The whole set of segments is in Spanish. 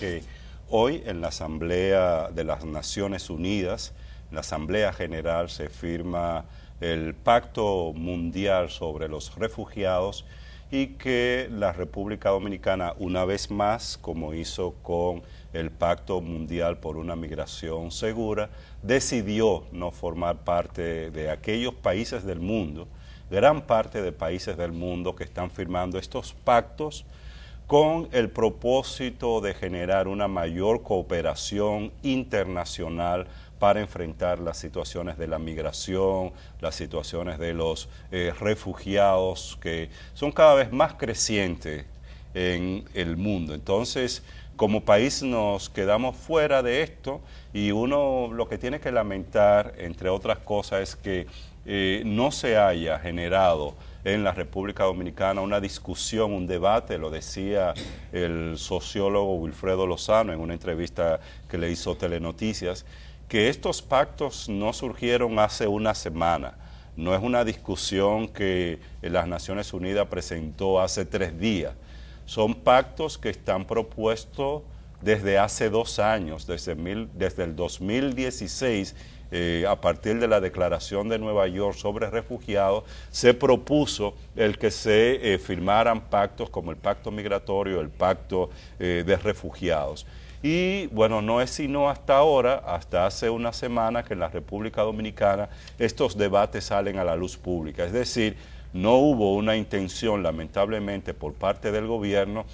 que hoy en la Asamblea de las Naciones Unidas, en la Asamblea General, se firma el Pacto Mundial sobre los Refugiados y que la República Dominicana, una vez más, como hizo con el Pacto Mundial por una Migración Segura, decidió no formar parte de aquellos países del mundo, gran parte de países del mundo que están firmando estos pactos con el propósito de generar una mayor cooperación internacional para enfrentar las situaciones de la migración, las situaciones de los eh, refugiados que son cada vez más crecientes en el mundo. Entonces, como país nos quedamos fuera de esto y uno lo que tiene que lamentar, entre otras cosas, es que eh, no se haya generado en la República Dominicana una discusión, un debate, lo decía el sociólogo Wilfredo Lozano en una entrevista que le hizo Telenoticias, que estos pactos no surgieron hace una semana. No es una discusión que las Naciones Unidas presentó hace tres días. Son pactos que están propuestos desde hace dos años, desde, mil, desde el 2016 eh, a partir de la Declaración de Nueva York sobre refugiados, se propuso el que se eh, firmaran pactos como el Pacto Migratorio, el Pacto eh, de Refugiados. Y bueno, no es sino hasta ahora, hasta hace una semana, que en la República Dominicana estos debates salen a la luz pública. Es decir, no hubo una intención, lamentablemente, por parte del gobierno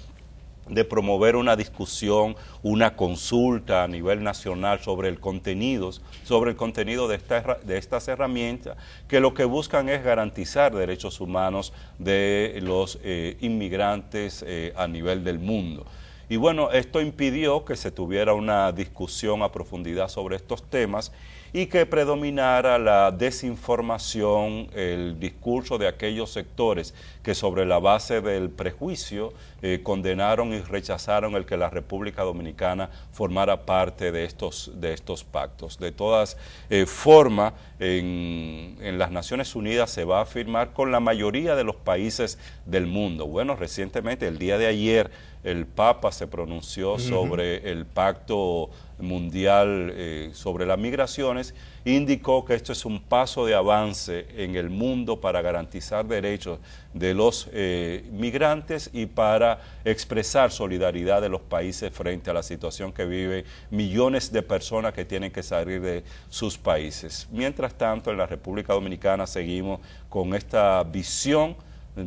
de promover una discusión, una consulta a nivel nacional sobre el contenido, sobre el contenido de, de estas herramientas, que lo que buscan es garantizar derechos humanos de los eh, inmigrantes eh, a nivel del mundo. Y bueno, esto impidió que se tuviera una discusión a profundidad sobre estos temas y que predominara la desinformación, el discurso de aquellos sectores que sobre la base del prejuicio eh, condenaron y rechazaron el que la República Dominicana formara parte de estos, de estos pactos. De todas eh, formas, en, en, las Naciones Unidas se va a firmar con la mayoría de los países del mundo. Bueno, recientemente, el día de ayer, el Papa se pronunció sobre el pacto mundial eh, sobre las migraciones, indicó que esto es un paso de avance en el mundo para garantizar derechos de los eh, migrantes y para expresar solidaridad de los países frente a la situación que viven millones de personas que tienen que salir de sus países. Mientras tanto, en la República Dominicana seguimos con esta visión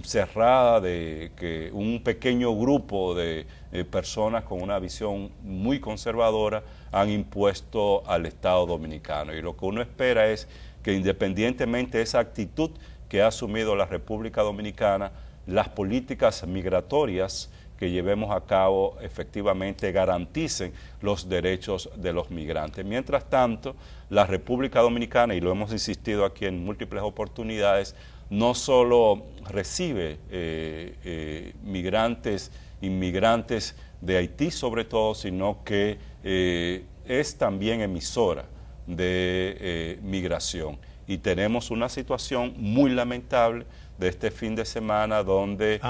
cerrada de que un pequeño grupo de, personas con una visión muy conservadora han impuesto al Estado dominicano. Y lo que uno espera es que independientemente de esa actitud que ha asumido la República Dominicana, las políticas migratorias que llevemos a cabo efectivamente garanticen los derechos de los migrantes. Mientras tanto, la República Dominicana, y lo hemos insistido aquí en múltiples oportunidades, no solo recibe eh, eh, migrantes, inmigrantes de Haití sobre todo, sino que eh, es también emisora de migración. Y tenemos una situación muy lamentable de este fin de semana donde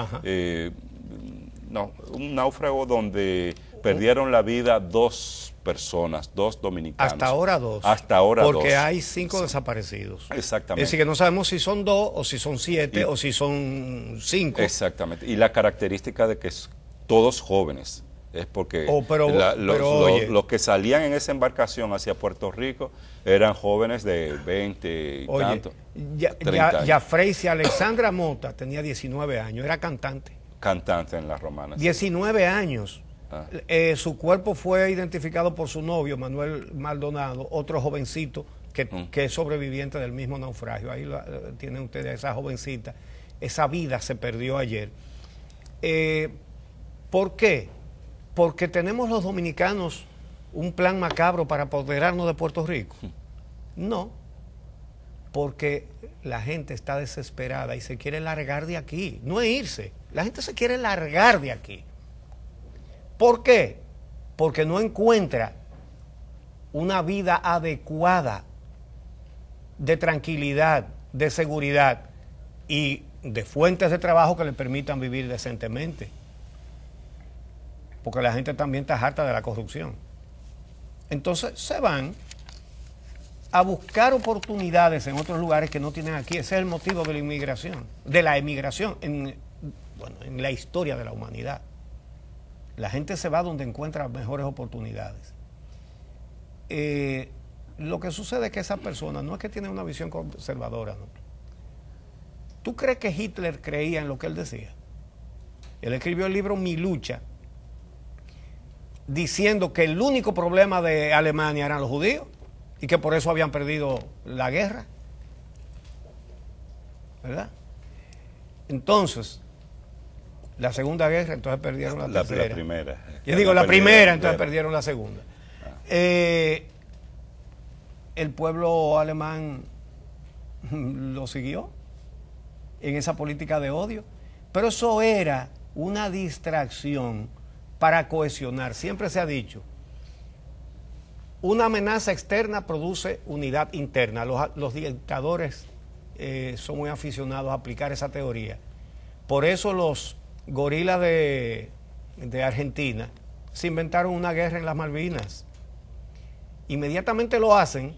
no, un náufrago donde perdieron la vida dos personas, dos dominicanos. Hasta ahora dos. Hasta ahora porque dos. Porque hay cinco desaparecidos. Exactamente. Es que no sabemos si son dos, o si son siete, o si son cinco. Exactamente. Y la característica de que es todos jóvenes. Es porque oh, los, que salían en esa embarcación hacia Puerto Rico eran jóvenes de 20 y tanto. Ya, ya, ya Alexandra Mota tenía 19 años, era cantante. Cantante en las romanas. 19 años. Eh, su cuerpo fue identificado por su novio, Manuel Maldonado, otro jovencito que, mm. es sobreviviente del mismo naufragio. Ahí eh, tienen ustedes esa jovencita. Esa vida se perdió ayer. Eh, ¿Por qué? Porque tenemos los dominicanos un plan macabro para apoderarnos de Puerto Rico. Mm. No, porque la gente está desesperada y se quiere largar de aquí, no es irse, la gente se quiere largar de aquí. ¿Por qué? Porque no encuentra una vida adecuada de tranquilidad, de seguridad y de fuentes de trabajo que le permitan vivir decentemente. Porque la gente también está harta de la corrupción. Entonces se van a buscar oportunidades en otros lugares que no tienen aquí. Ese es el motivo de la inmigración, de la emigración en, en la historia de la humanidad. La gente se va donde encuentra mejores oportunidades. Eh, lo que sucede es que esa persona no es que tiene una visión conservadora. ¿Tú crees que Hitler creía en lo que él decía? Él escribió el libro Mi lucha, diciendo que el único problema de Alemania eran los judíos y que por eso habían perdido la guerra. ¿Verdad? Entonces, la Segunda Guerra, entonces perdieron la, La primera. Yo digo la, primera, entonces perdieron la segunda. Ah. Eh, el pueblo alemán lo siguió en esa política de odio, pero eso era una distracción para cohesionar. Siempre se ha dicho, una amenaza externa produce unidad interna. Los, dictadores eh, son muy aficionados a aplicar esa teoría. Por eso los Gorila de, Argentina se inventaron una guerra en las Malvinas. Inmediatamente lo hacen.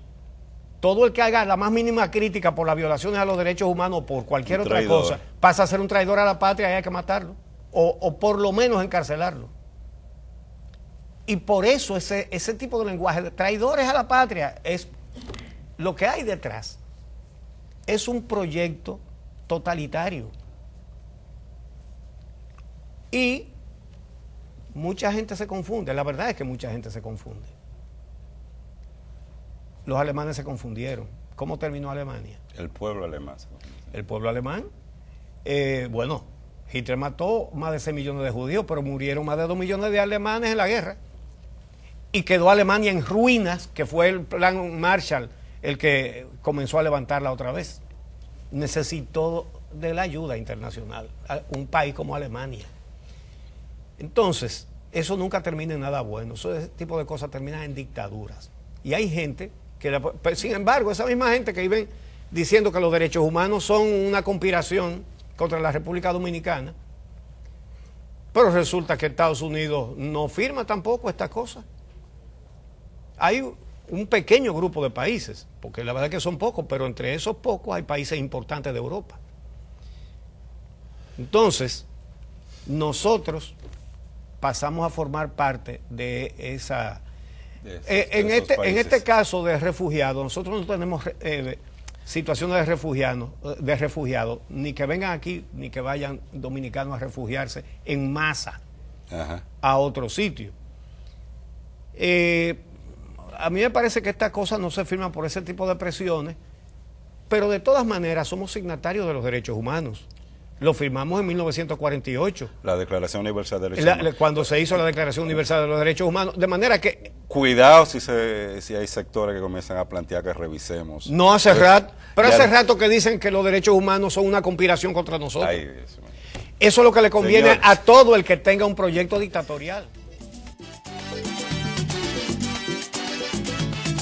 Todo el que haga la más mínima crítica por las violaciones a los derechos humanos o por cualquier otra cosa pasa a ser un traidor a la patria y hay que matarlo. O, o por lo menos encarcelarlo. Y por eso ese, ese tipo de lenguaje de traidores a la patria es lo que hay detrás. Es un proyecto totalitario y mucha gente se confunde, la verdad es que mucha gente se confunde. Los alemanes se confundieron. ¿Cómo terminó Alemania? El pueblo alemán. El pueblo alemán. Eh, bueno, Hitler mató más de 6 millones de judíos, pero murieron más de 2 millones de alemanes en la guerra. Y quedó Alemania en ruinas, que fue el plan Marshall el que comenzó a levantarla otra vez. Necesitó de la ayuda internacional, un país como Alemania. Entonces, eso nunca termina en nada bueno. ese tipo de cosas termina en dictaduras. Y hay gente que, pues, sin embargo, esa misma gente que ven diciendo que los derechos humanos son una conspiración contra la República Dominicana, pero resulta que Estados Unidos no firma tampoco esta cosa. Hay un pequeño grupo de países, porque la verdad es que son pocos, pero entre esos pocos hay países importantes de Europa. Entonces, nosotros pasamos a formar parte de esa... Eh, en, este, en este caso de refugiados, nosotros no tenemos eh, situaciones de refugiados, de refugiados, ni que vengan aquí, ni que vayan dominicanos a refugiarse en masa a otro sitio. Eh, a mí me parece que estas cosas no se firman por ese tipo de presiones, pero de todas maneras somos signatarios de los derechos humanos. Lo firmamos en 1948. La Declaración Universal de Derechos Humanos. Cuando se hizo la Declaración Universal de los Derechos Humanos. De manera que... Cuidado si, si hay sectores que comienzan a plantear que revisemos. No hace pues, rato. Pero hace rato que dicen que los derechos humanos son una conspiración contra nosotros. Eso es lo que le conviene a todo el que tenga un proyecto dictatorial.